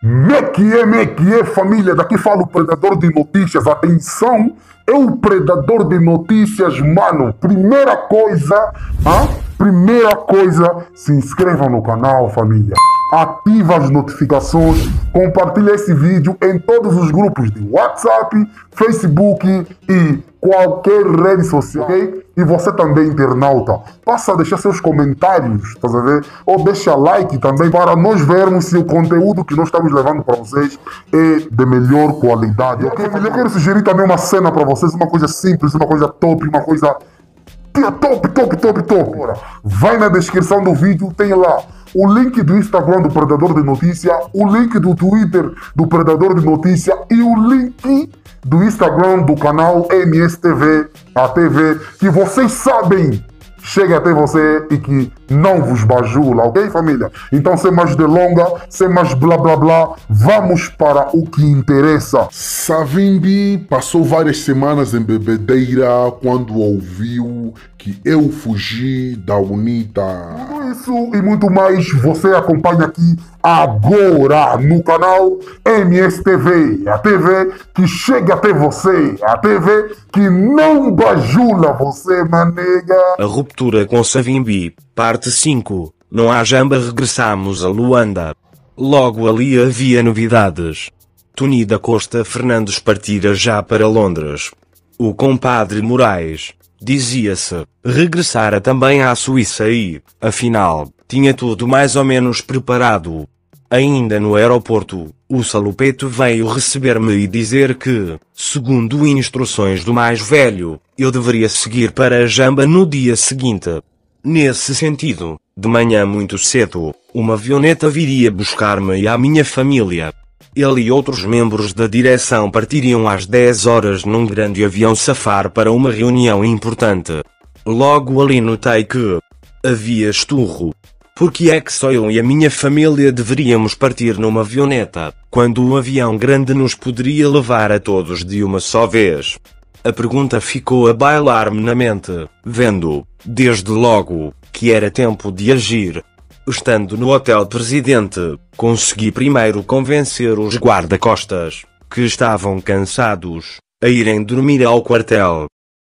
Mequie, mequie, família, daqui fala o predador de notícias. Atenção, é o predador de notícias, mano. Primeira coisa, ah, primeira coisa, se inscreva no canal, família. Ativa as notificações, compartilha esse vídeo em todos os grupos de WhatsApp, Facebook e qualquer rede social, ok? E você também, internauta, passa a deixar seus comentários, tá a ver? Ou deixa like também para nós vermos se o conteúdo que nós estamos levando para vocês é de melhor qualidade, ok? Eu quero sugerir também uma cena para vocês, uma coisa simples, uma coisa top, uma coisa é top, top, top, top. vai na descrição do vídeo, tem lá o link do Instagram do Predador de Notícia, o link do Twitter do Predador de Notícia e o link do Instagram do canal MSTV, a TV, que vocês sabem Chega até você e que não vos bajula, ok, família? Então, sem mais delonga, sem mais blá blá blá, vamos para o que interessa. Savimbi passou várias semanas em bebedeira quando ouviu que eu fugi da UNITA. Tudo isso e muito mais você acompanha aqui agora no canal MSTV, a TV que chega até você, a TV que não bajula você, manega ruptura com Savimbi, parte 5, não há jamba regressamos a Luanda. Logo ali havia novidades. Tony da Costa Fernandes partira já para Londres. O compadre Moraes, dizia-se, regressara também à Suíça e, afinal, tinha tudo mais ou menos preparado. Ainda no aeroporto, o salopeto veio receber-me e dizer que, segundo instruções do mais velho, eu deveria seguir para a Jamba no dia seguinte. Nesse sentido, de manhã muito cedo, uma avioneta viria buscar-me e a minha família. Ele e outros membros da direção partiriam às 10 horas num grande avião safar para uma reunião importante. Logo ali notei que havia esturro, porque é que só eu e a minha família deveríamos partir numa avioneta, quando um avião grande nos poderia levar a todos de uma só vez? A pergunta ficou a bailar-me na mente, vendo, desde logo, que era tempo de agir. Estando no Hotel Presidente, consegui primeiro convencer os guarda-costas, que estavam cansados, a irem dormir ao quartel.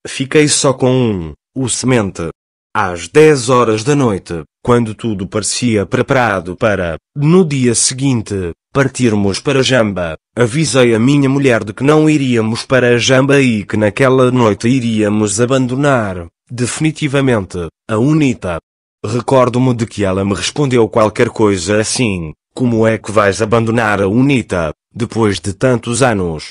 Fiquei só com um, o semente. Às 10 horas da noite, quando tudo parecia preparado para, no dia seguinte, partirmos para Jamba, avisei a minha mulher de que não iríamos para Jamba e que naquela noite iríamos abandonar, definitivamente, a UNITA. Recordo-me de que ela me respondeu qualquer coisa assim, como é que vais abandonar a UNITA, depois de tantos anos?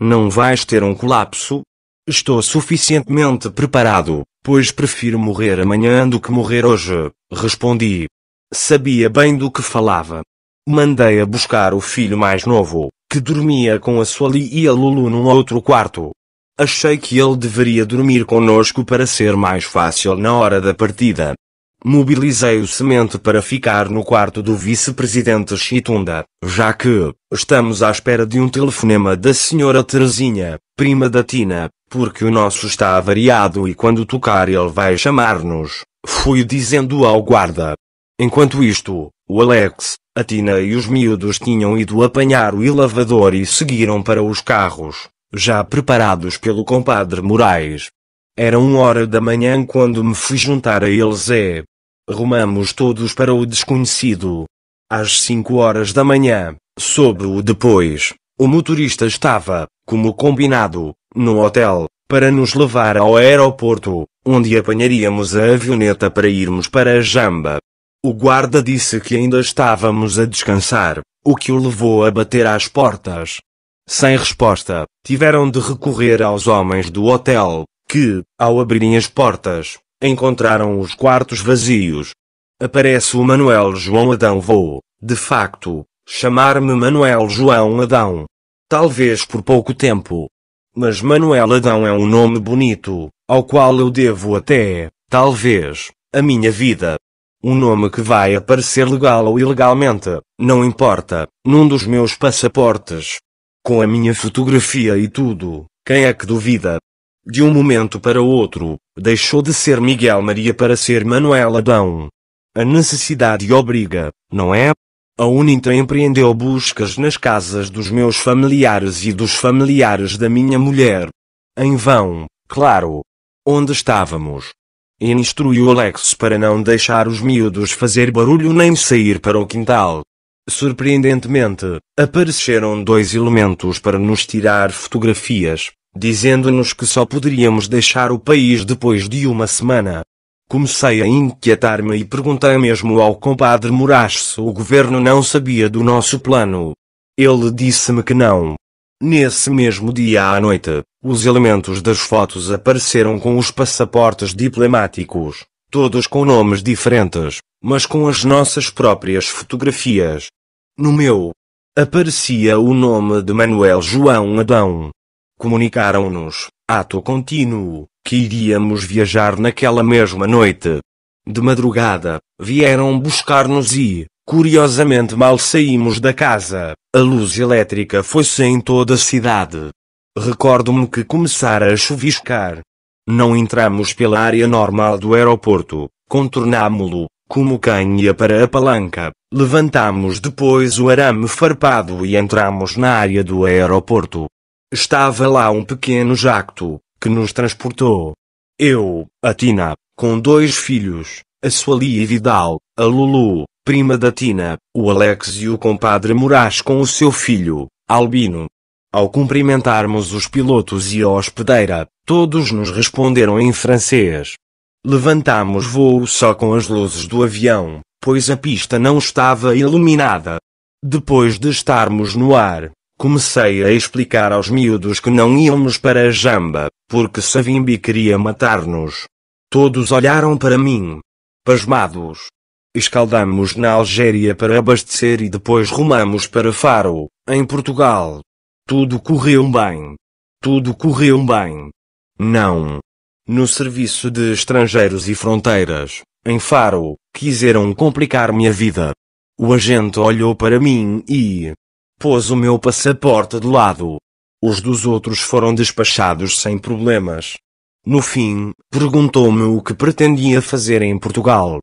Não vais ter um colapso? Estou suficientemente preparado, pois prefiro morrer amanhã do que morrer hoje. Respondi. Sabia bem do que falava. Mandei a buscar o filho mais novo, que dormia com a Sueli e a Lulu num outro quarto. Achei que ele deveria dormir conosco para ser mais fácil na hora da partida. Mobilizei o semente para ficar no quarto do vice-presidente Chitunda, já que estamos à espera de um telefonema da senhora Terezinha, prima da Tina, porque o nosso está avariado e quando tocar ele vai chamar-nos. Fui dizendo ao guarda. Enquanto isto, o Alex, a Tina e os miúdos tinham ido apanhar o elevador e seguiram para os carros, já preparados pelo compadre Moraes. Era uma hora da manhã quando me fui juntar a eles e rumamos todos para o desconhecido. Às cinco horas da manhã, soube o depois, o motorista estava, como combinado, no hotel, para nos levar ao aeroporto, onde apanharíamos a avioneta para irmos para Jamba. O guarda disse que ainda estávamos a descansar, o que o levou a bater às portas. Sem resposta, tiveram de recorrer aos homens do hotel, que, ao abrirem as portas, encontraram os quartos vazios. Aparece o Manuel João Adão Vou, de facto, chamar-me Manuel João Adão. Talvez por pouco tempo, mas Manuel Adão é um nome bonito, ao qual eu devo até, talvez, a minha vida. Um nome que vai aparecer legal ou ilegalmente, não importa, num dos meus passaportes. Com a minha fotografia e tudo, quem é que duvida? De um momento para outro, deixou de ser Miguel Maria para ser Manuel Adão. A necessidade obriga, não é? A UNITA empreendeu buscas nas casas dos meus familiares e dos familiares da minha mulher. Em vão, claro. Onde estávamos? E instruiu Alex para não deixar os miúdos fazer barulho nem sair para o quintal. Surpreendentemente, apareceram dois elementos para nos tirar fotografias, dizendo-nos que só poderíamos deixar o país depois de uma semana. Comecei a inquietar-me e perguntei mesmo ao compadre Moraes se o governo não sabia do nosso plano. Ele disse-me que não. Nesse mesmo dia à noite, os elementos das fotos apareceram com os passaportes diplomáticos, todos com nomes diferentes, mas com as nossas próprias fotografias. No meu, aparecia o nome de Manuel João Adão. Comunicaram-nos, ato contínuo, que iríamos viajar naquela mesma noite. De madrugada, vieram buscar-nos e, curiosamente, mal saímos da casa, a luz elétrica foi-se em toda a cidade. Recordo-me que começara a chuviscar. Não entramos pela área normal do aeroporto, contornámo-lo, como ia para a palanca, levantámos depois o arame farpado e entramos na área do aeroporto. Estava lá um pequeno jacto, que nos transportou. Eu, a Tina, com dois filhos, a Sueli e Vidal, a Lulu, prima da Tina, o Alex e o compadre Moraes com o seu filho, Albino. Ao cumprimentarmos os pilotos e a hospedeira, todos nos responderam em francês. Levantámos voo só com as luzes do avião, pois a pista não estava iluminada. Depois de estarmos no ar, Comecei a explicar aos miúdos que não íamos para a jamba, porque Savimbi queria matar-nos. Todos olharam para mim. Pasmados. Escaldamos na Algéria para abastecer e depois rumamos para Faro, em Portugal. Tudo correu bem. Tudo correu bem. Não. No Serviço de Estrangeiros e Fronteiras, em Faro, quiseram complicar minha vida. O agente olhou para mim e, Pôs o meu passaporte de lado. Os dos outros foram despachados sem problemas. No fim, perguntou-me o que pretendia fazer em Portugal.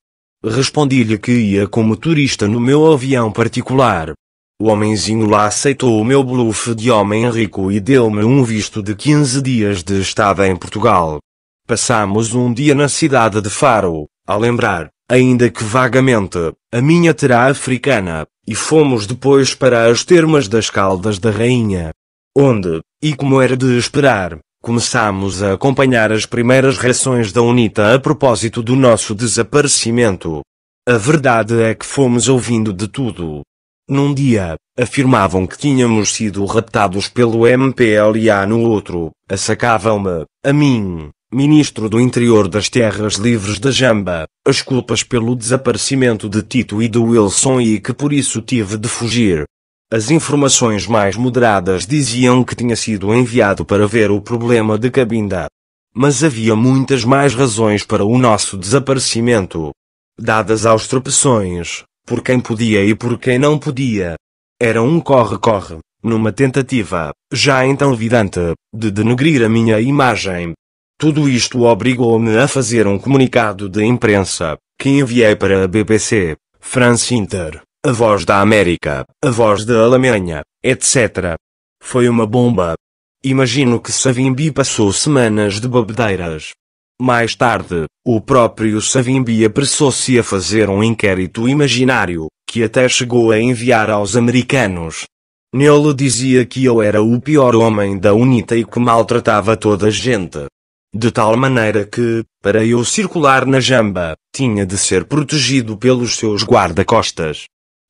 Respondi-lhe que ia como turista no meu avião particular. O homenzinho lá aceitou o meu bluff de homem rico e deu-me um visto de 15 dias de estada em Portugal. Passámos um dia na cidade de Faro, a lembrar ainda que vagamente, a minha terá africana, e fomos depois para as termas das Caldas da Rainha. Onde, e como era de esperar, começámos a acompanhar as primeiras reações da UNITA a propósito do nosso desaparecimento. A verdade é que fomos ouvindo de tudo. Num dia, afirmavam que tínhamos sido raptados pelo MPLA no outro, assacavam-me, a mim, ministro do Interior das Terras Livres da Jamba, as culpas pelo desaparecimento de Tito e de Wilson e que por isso tive de fugir. As informações mais moderadas diziam que tinha sido enviado para ver o problema de Cabinda. Mas havia muitas mais razões para o nosso desaparecimento. Dadas aos tropeções, por quem podia e por quem não podia. Era um corre-corre, numa tentativa, já então evidente, de denegrir a minha imagem, tudo isto obrigou-me a fazer um comunicado de imprensa, que enviei para a BBC, France Inter, a voz da América, a voz da Alemanha, etc. Foi uma bomba. Imagino que Savimbi passou semanas de babedeiras. Mais tarde, o próprio Savimbi apressou-se a fazer um inquérito imaginário, que até chegou a enviar aos americanos. Nele dizia que eu era o pior homem da UNITA e que maltratava toda a gente. De tal maneira que, para eu circular na jamba, tinha de ser protegido pelos seus guarda-costas.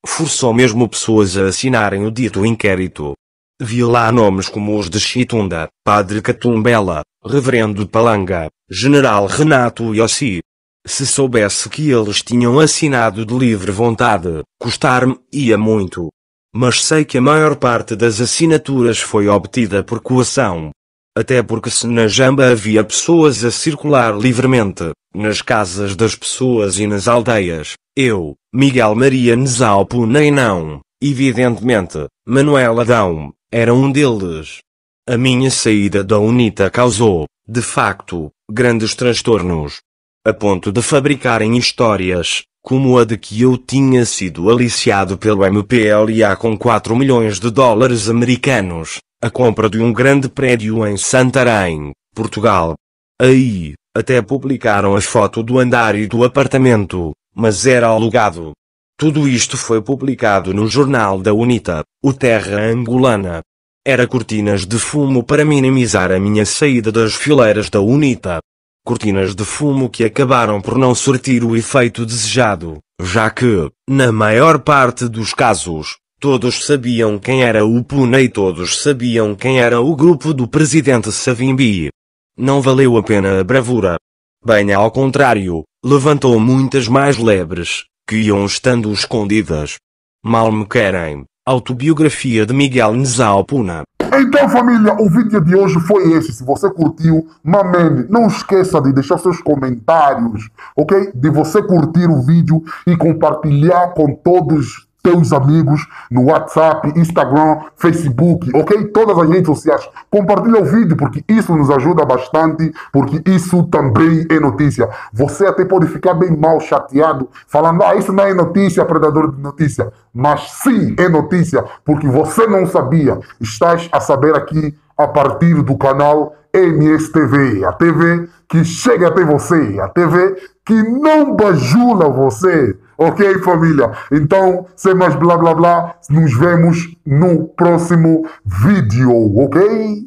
Forçou mesmo pessoas a assinarem o dito inquérito. Vi lá nomes como os de Chitunda, Padre Catumbela, Reverendo Palanga, General Renato Yossi. Se soubesse que eles tinham assinado de livre vontade, custar-me ia muito. Mas sei que a maior parte das assinaturas foi obtida por coação até porque se na jamba havia pessoas a circular livremente, nas casas das pessoas e nas aldeias, eu, Miguel Maria Nesalpo nem não, evidentemente, Manuel Adão, era um deles. A minha saída da UNITA causou, de facto, grandes transtornos. A ponto de fabricarem histórias, como a de que eu tinha sido aliciado pelo MPLA com 4 milhões de dólares americanos, a compra de um grande prédio em Santarém, Portugal. Aí, até publicaram as fotos do andar e do apartamento, mas era alugado. Tudo isto foi publicado no jornal da UNITA, o Terra Angolana. Era cortinas de fumo para minimizar a minha saída das fileiras da UNITA. Cortinas de fumo que acabaram por não surtir o efeito desejado, já que, na maior parte dos casos, Todos sabiam quem era o Pune e todos sabiam quem era o grupo do presidente Savimbi. Não valeu a pena a bravura. Bem ao contrário, levantou muitas mais lebres, que iam estando escondidas. Mal me querem. Autobiografia de Miguel Nizal Puna. Então família, o vídeo de hoje foi este. Se você curtiu, mamene, não esqueça de deixar seus comentários, ok? De você curtir o vídeo e compartilhar com todos teus amigos no WhatsApp, Instagram, Facebook, ok? Todas as redes sociais. Compartilha o vídeo porque isso nos ajuda bastante, porque isso também é notícia. Você até pode ficar bem mal chateado falando, ah, isso não é notícia, predador de notícia. Mas sim, é notícia, porque você não sabia. Estás a saber aqui a partir do canal MSTV, a TV que chega até você, a TV que não bajula você. Ok, família? Então, sem mais blá blá blá, nos vemos no próximo vídeo, ok?